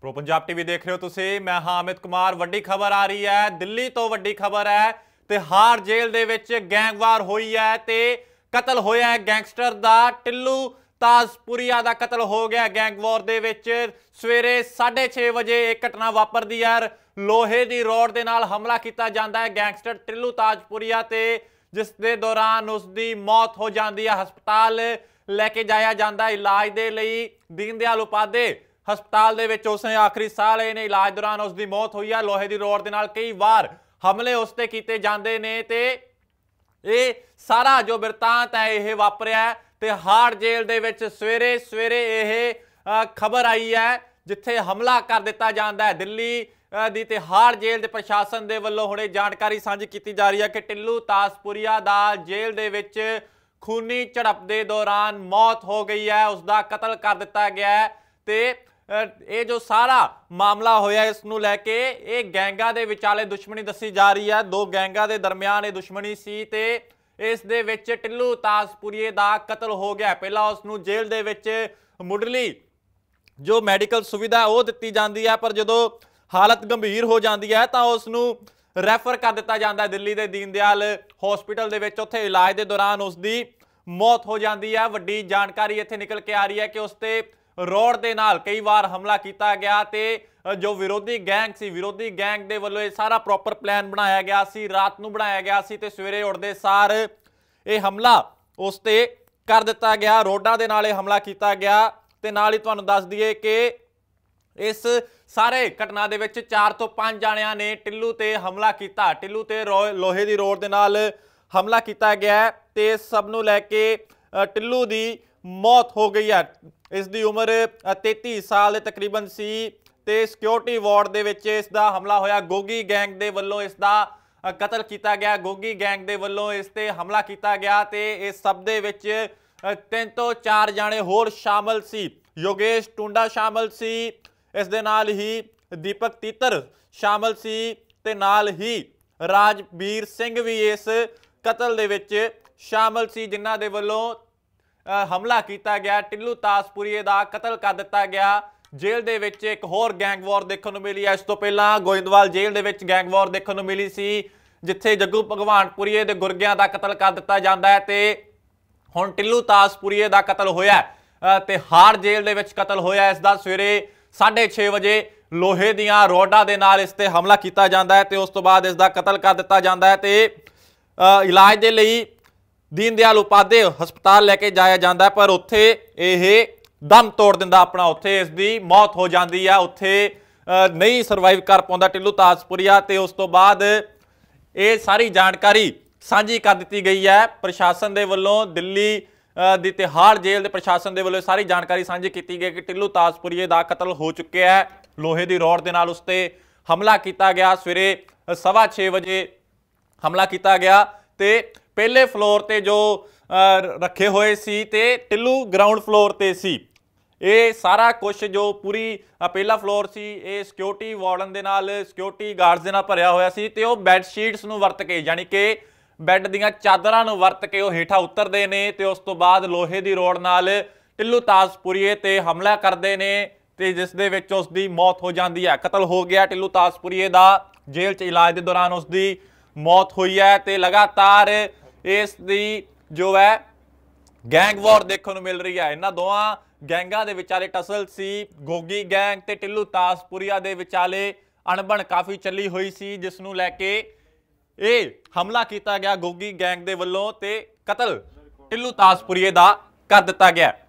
pro Punjab TV ਦੇਖ ਰਹੇ ਹੋ ਤੁਸੀਂ ਮੈਂ ਹਾਂ ਅਮਿਤ ਕੁਮਾਰ ਵੱਡੀ ਖਬਰ ਆ ਰਹੀ ਹੈ ਦਿੱਲੀ ਤੋਂ ਵੱਡੀ ਖਬਰ ਹੈ ਤੇ ਹਾਰ ਜੇਲ੍ਹ ਦੇ ਵਿੱਚ ਗੈਂਗਵਾਰ ਹੋਈ ਹੈ ਤੇ ਕਤਲ ਹੋਇਆ ਹੈ ਗੈਂਗਸਟਰ ਦਾ ਟਿੱਲੂ ਤਾਜਪੁਰੀਆ ਦਾ ਕਤਲ ਹੋ ਗਿਆ ਗੈਂਗਵਾਰ ਦੇ ਵਿੱਚ ਸਵੇਰੇ 6:30 ਵਜੇ ਇੱਕ ਘਟਨਾ ਵਾਪਰਦੀ ਹੈ ਲੋਹੇ ਦੀ ਰੋਡ ਦੇ ਨਾਲ ਹਮਲਾ ਕੀਤਾ ਜਾਂਦਾ ਹੈ ਗੈਂਗਸਟਰ ਟਿੱਲੂ ਤਾਜਪੁਰੀਆ ਤੇ ਜਿਸ ਦੇ ਦੌਰਾਨ ਉਸ ਦੀ ਮੌਤ ਹੋ ਜਾਂਦੀ ਹੈ ਹਸਪਤਾਲ ਲੈ ਕੇ ਜਾਇਆ ਜਾਂਦਾ ਇਲਾਜ ਦੇ ਲਈ ਦੀਨਦਿਆਲ ਉਪਾਦੇ ਹਸਪਤਾਲ ਦੇ ਵਿੱਚ ਉਸਨੇ ਆਖਰੀ ਸਾਹ ਲਏ ਨੇ ਇਲਾਜ ਦੌਰਾਨ ਉਸ ਦੀ ਮੌਤ ਹੋਈ ਆ ਲੋਹੇ ਦੀ ਰੋਡ ਦੇ ਨਾਲ ਕਈ ਵਾਰ ਹਮਲੇ ਉਸ ਤੇ ਕੀਤੇ ਜਾਂਦੇ ਨੇ ਤੇ ਇਹ ਸਾਰਾ ਜੋ ਬਿਰਤਾਂਤ ਹੈ ਇਹ ਵਾਪਰਿਆ ਤੇ ਹਾਰਡ ਜੇਲ੍ਹ ਦੇ ਵਿੱਚ ਸਵੇਰੇ ਸਵੇਰੇ ਇਹ ਖਬਰ ਆਈ ਹੈ ਜਿੱਥੇ ਹਮਲਾ ਕਰ ਦਿੱਤਾ ਜਾਂਦਾ ਹੈ ਦਿੱਲੀ ਦੀ ਤੇ ਹਾਰ ਜੇਲ੍ਹ ਦੇ ਪ੍ਰਸ਼ਾਸਨ ਦੇ ਵੱਲੋਂ ਹੁਣੇ ਜਾਣਕਾਰੀ ਸਾਂਝੀ ਕੀਤੀ ਜਾ ਰਹੀ ਹੈ ਕਿ ਟਿੱਲੂ ਤਾਸਪੁਰੀਆ ਦਾ ਜੇਲ੍ਹ ਦੇ ਵਿੱਚ ਖੂਨੀ ਝੜਪ ਦੇ ਦੌਰਾਨ ਮੌਤ ਹੋ ਗਈ ਹੈ ਉਸ ਦਾ ਕਤਲ ਕਰ ਦਿੱਤਾ ਗਿਆ ਹੈ ਤੇ ਇਹ ਜੋ ਸਾਰਾ ਮਾਮਲਾ ਹੋਇਆ ਇਸ ਨੂੰ ਲੈ ਕੇ ਇਹ ਗੈਂਗਾ ਦੇ ਵਿਚਾਲੇ ਦੁਸ਼ਮਣੀ ਦੱਸੀ ਜਾ ਰਹੀ ਹੈ ਦੋ ਗੈਂਗਾ ਦੇ ਦਰਮਿਆਨ ਇਹ ਦੁਸ਼ਮਣੀ ਸੀ ਤੇ ਇਸ ਦੇ ਵਿੱਚ ਟਿੱਲੂ ਤਾਸਪੁਰੀਏ ਦਾ ਕਤਲ ਹੋ ਗਿਆ ਪਹਿਲਾਂ ਉਸ ਨੂੰ ਜੇਲ੍ਹ ਦੇ ਵਿੱਚ ਮੁੱਢਲੀ ਜੋ ਮੈਡੀਕਲ ਸੁਵਿਧਾ ਉਹ ਦਿੱਤੀ ਜਾਂਦੀ ਹੈ ਪਰ ਜਦੋਂ ਹਾਲਤ ਗੰਭੀਰ ਹੋ ਜਾਂਦੀ ਹੈ ਤਾਂ ਉਸ ਨੂੰ ਰੈਫਰ ਕਰ ਦਿੱਤਾ ਜਾਂਦਾ ਹੈ ਦਿੱਲੀ ਦੇ ਦੀਨਦਿਆਲ ਹਸਪੀਟਲ ਦੇ ਵਿੱਚ ਉੱਥੇ ਇਲਾਜ ਦੇ ਦੌਰਾਨ ਉਸ ਦੀ ਮੌਤ ਹੋ ਜਾਂਦੀ ਹੈ ਵੱਡੀ ਜਾਣਕਾਰੀ ਇੱਥੇ ਨਿਕਲ ਕੇ ਆ ਰਹੀ ਹੈ ਕਿ ਉਸ ਤੇ ਰੋਡ ਦੇ ਨਾਲ ਕਈ ਵਾਰ ਹਮਲਾ ਕੀਤਾ ਗਿਆ ਤੇ ਜੋ ਵਿਰੋਧੀ ਗੈਂਗ ਸੀ ਵਿਰੋਧੀ ਗੈਂਗ ਦੇ ਵੱਲੋਂ ਇਹ ਸਾਰਾ ਪ੍ਰੋਪਰ ਪਲਾਨ ਬਣਾਇਆ ਗਿਆ ਸੀ ਰਾਤ ਨੂੰ ਬਣਾਇਆ ਗਿਆ ਸੀ ਤੇ ਸਵੇਰੇ ਉੱਠਦੇ ਸਾਰ ਇਹ ਹਮਲਾ ਉਸ ਤੇ ਕਰ ਦਿੱਤਾ ਗਿਆ ਰੋਡਾਂ ਦੇ ਨਾਲ ਇਹ ਹਮਲਾ ਕੀਤਾ ਗਿਆ ਤੇ ਨਾਲ ਹੀ ਤੁਹਾਨੂੰ ਦੱਸ ਦਈਏ ਕਿ ਇਸ ਸਾਰੇ ਘਟਨਾ ਦੇ ਵਿੱਚ 4 ਤੋਂ 5 ਜਾਣਿਆਂ ਨੇ ਟਿੱਲੂ ਤੇ ਹਮਲਾ ਕੀਤਾ ਟਿੱਲੂ ਤੇ ਲੋਹੇ ਦੀ ਰੋਡ ਦੇ ਨਾਲ ਹਮਲਾ ਕੀਤਾ ਗਿਆ ਤੇ ਸਭ ਨੂੰ ਲੈ ਕੇ ਟਿੱਲੂ ਦੀ ਮੌਤ ਹੋ ਗਈ ਹੈ ਇਸ ਦੀ ਉਮਰ 33 ਸਾਲ ਦੇ ਤਕਰੀਬਨ ਸੀ ਤੇ ਸਿਕਿਉਰਿਟੀ ਵਾਰਡ ਦੇ ਵਿੱਚ ਇਸ ਦਾ ਹਮਲਾ ਹੋਇਆ ਗੋਗੀ ਗੈਂਗ ਦੇ ਵੱਲੋਂ ਇਸ ਦਾ ਕਤਲ ਕੀਤਾ ਗਿਆ ਗੋਗੀ ਗੈਂਗ ਦੇ ਵੱਲੋਂ ਇਸ ਤੇ ਹਮਲਾ ਕੀਤਾ ਗਿਆ ਤੇ ਇਸ ਸਭ ਦੇ ਵਿੱਚ ਤਿੰਨ ਤੋਂ ਚਾਰ ਜਾਣੇ ਹੋਰ ਸ਼ਾਮਲ ਸੀ ਯੋਗੇਸ਼ ਟੁੰਡਾ ਸ਼ਾਮਲ ਸੀ ਇਸ ਦੇ ਨਾਲ ਹੀ ਦੀਪਕ ਤੀਤਰ ਸ਼ਾਮਲ ਸੀ ਤੇ ਨਾਲ ਹੀ ਰਾਜਵੀਰ ਸਿੰਘ ਵੀ ਇਸ ਕਤਲ ਦੇ ਵਿੱਚ ਸ਼ਾਮਲ ਸੀ ਜਿਨ੍ਹਾਂ ਦੇ ਵੱਲੋਂ ਹਮਲਾ ਕੀਤਾ ਗਿਆ ਟਿੱਲੂ ਤਾਸਪੁਰੀਏ ਦਾ ਕਤਲ ਕਰ ਦਿੱਤਾ ਗਿਆ ਜੇਲ੍ਹ ਦੇ ਵਿੱਚ ਇੱਕ ਹੋਰ ਗੈਂਗ ਵਾਰ ਦੇਖਣ ਨੂੰ ਮਿਲੀ ਐ ਇਸ ਤੋਂ ਪਹਿਲਾਂ ਗੋਇੰਦਵਾਲ ਜੇਲ੍ਹ ਦੇ ਵਿੱਚ ਗੈਂਗ ਵਾਰ ਦੇਖਣ ਨੂੰ ਮਿਲੀ ਸੀ ਜਿੱਥੇ ਜੱਗੂ ਭਗਵਾਨਪੁਰੀਏ ਦੇ ਗੁਰਗਿਆਂ ਦਾ ਕਤਲ ਕਰ ਦਿੱਤਾ ਜਾਂਦਾ ਹੈ ਤੇ ਹੁਣ ਟਿੱਲੂ ਤਾਸਪੁਰੀਏ ਦਾ ਕਤਲ ਹੋਇਆ ਤੇ ਹਾਰ ਜੇਲ੍ਹ ਦੇ ਵਿੱਚ ਕਤਲ ਹੋਇਆ ਇਸ ਦਾ ਸਵੇਰੇ 6:30 ਵਜੇ ਲੋਹੇ ਦੀਆਂ ਰੋਡਾਂ ਦੇ ਨਾਲ ਇਸ ਤੇ ਹਮਲਾ ਕੀਤਾ ਜਾਂਦਾ ਹੈ ਤੇ ਉਸ ਤੋਂ ਬਾਅਦ ਇਸ ਦਾ ਕਤਲ ਕਰ ਦਿੱਤਾ ਜਾਂਦਾ ਹੈ ਤੇ ਇਲਾਜ ਦੇ ਲਈ ਦੀਨਦਿਆਲ ਉਪਾਧੇ ਹਸਪਤਾਲ ਲੈ ਕੇ ਜਾਇਆ ਜਾਂਦਾ ਪਰ ਉੱਥੇ ਇਹ ਦਮ ਤੋੜ ਦਿੰਦਾ ਆਪਣਾ ਉੱਥੇ ਇਸ ਦੀ ਮੌਤ ਹੋ ਜਾਂਦੀ ਆ ਉੱਥੇ ਨਹੀਂ ਸਰਵਾਈਵ ਕਰ ਪਾਉਂਦਾ ਟਿੱਲੂ ਤਾਜਪੁਰੀਆ ਤੇ ਉਸ ਤੋਂ ਬਾਅਦ ਇਹ ਸਾਰੀ ਜਾਣਕਾਰੀ ਸਾਂਝੀ ਕਰ ਦਿੱਤੀ ਗਈ ਹੈ ਪ੍ਰਸ਼ਾਸਨ ਦੇ ਵੱਲੋਂ ਦਿੱਲੀ ਦੀ ਤਿਹਾੜ ਜੇਲ੍ਹ ਦੇ ਪ੍ਰਸ਼ਾਸਨ ਦੇ ਵੱਲੋਂ ਸਾਰੀ ਜਾਣਕਾਰੀ ਸਾਂਝੀ ਕੀਤੀ ਗਈ ਕਿ ਟਿੱਲੂ ਤਾਜਪੁਰੀਏ ਦਾ ਕਤਲ ਹੋ ਚੁੱਕਿਆ ਹੈ ਲੋਹੇ ਦੀ ਰੋਡ ਦੇ ਨਾਲ ਉਸ ਤੇ ਹਮਲਾ ਕੀਤਾ ਗਿਆ ਸਵੇਰੇ 6:30 ਵਜੇ ਹਮਲਾ ਕੀਤਾ ਗਿਆ ਤੇ ਪਹਿਲੇ ਫਲੋਰ ਤੇ ਜੋ ਰੱਖੇ ਹੋਏ ਸੀ ਤੇ ਟਿੱਲੂ ਗਰਾਊਂਡ ਫਲੋਰ ਤੇ ਸੀ ਇਹ ਸਾਰਾ ਕੁਝ ਜੋ ਪੂਰੀ ਪਹਿਲਾ ਫਲੋਰ ਸੀ ਇਹ ਸਿਕਿਉਰਿਟੀ ਵਾਰਡਨ ਦੇ ਨਾਲ ਸਿਕਿਉਰਿਟੀ ਗਾਰਡਸ ਦੇ ਨਾਲ ਭਰਿਆ ਹੋਇਆ ਸੀ ਤੇ ਉਹ ਬੈੱਡ ਸ਼ੀਟਸ ਨੂੰ ਵਰਤ ਕੇ ਯਾਨੀ ਕਿ ਬੈੱਡ ਦੀਆਂ ਚਾਦਰਾਂ ਨੂੰ ਵਰਤ ਕੇ ਉਹ ਹੇਠਾਂ ਉਤਰਦੇ ਨੇ ਤੇ ਉਸ ਤੋਂ ਬਾਅਦ ਲੋਹੇ ਦੀ ਰੋਡ ਨਾਲ ਟਿੱਲੂ ਤਾਜਪੁਰੀਏ ਤੇ ਹਮਲਾ ਕਰਦੇ ਨੇ ਤੇ ਜਿਸ ਦੇ ਵਿੱਚ ਉਸ ਦੀ ਮੌਤ ਹੋ ਜਾਂਦੀ ਹੈ ਕਤਲ ਹੋ ਗਿਆ ਟਿੱਲੂ ਤਾਜਪੁਰੀਏ ਦਾ ਜੇਲ੍ਹ 'ਚ ਇਲਾਜ ਦੇ ਦੌਰਾਨ ਉਸ ਦੀ ਮੌਤ ਹੋਈ ਹੈ ਤੇ ਲਗਾਤਾਰ ਇਸ ਦੀ ਜੋ ਹੈ ਗੈਂਗ ਵਾਰ ਦੇਖਣ ਨੂੰ ਮਿਲ ਰਹੀ ਹੈ ਇਹਨਾਂ ਦੋਵਾਂ ਗੈਂਗਾਂ ਦੇ ਵਿਚਾਲੇ ਟਸਲ ਸੀ ਗੋਗੀ ਗੈਂਗ ਤੇ ਟਿੱਲੂ ਤਾਸਪੁਰੀਆ ਦੇ ਵਿਚਾਲੇ ਅਣਬਣ ਕਾਫੀ ਚੱਲੀ ਹੋਈ ਸੀ ਜਿਸ ਨੂੰ ਲੈ ਕੇ ਇਹ ਹਮਲਾ ਕੀਤਾ ਗਿਆ ਗੋਗੀ ਗੈਂਗ ਦੇ ਵੱਲੋਂ ਤੇ ਕਤਲ ਟਿੱਲੂ ਤਾਸਪੁਰੀਏ ਦਾ ਕਰ ਦਿੱਤਾ ਗਿਆ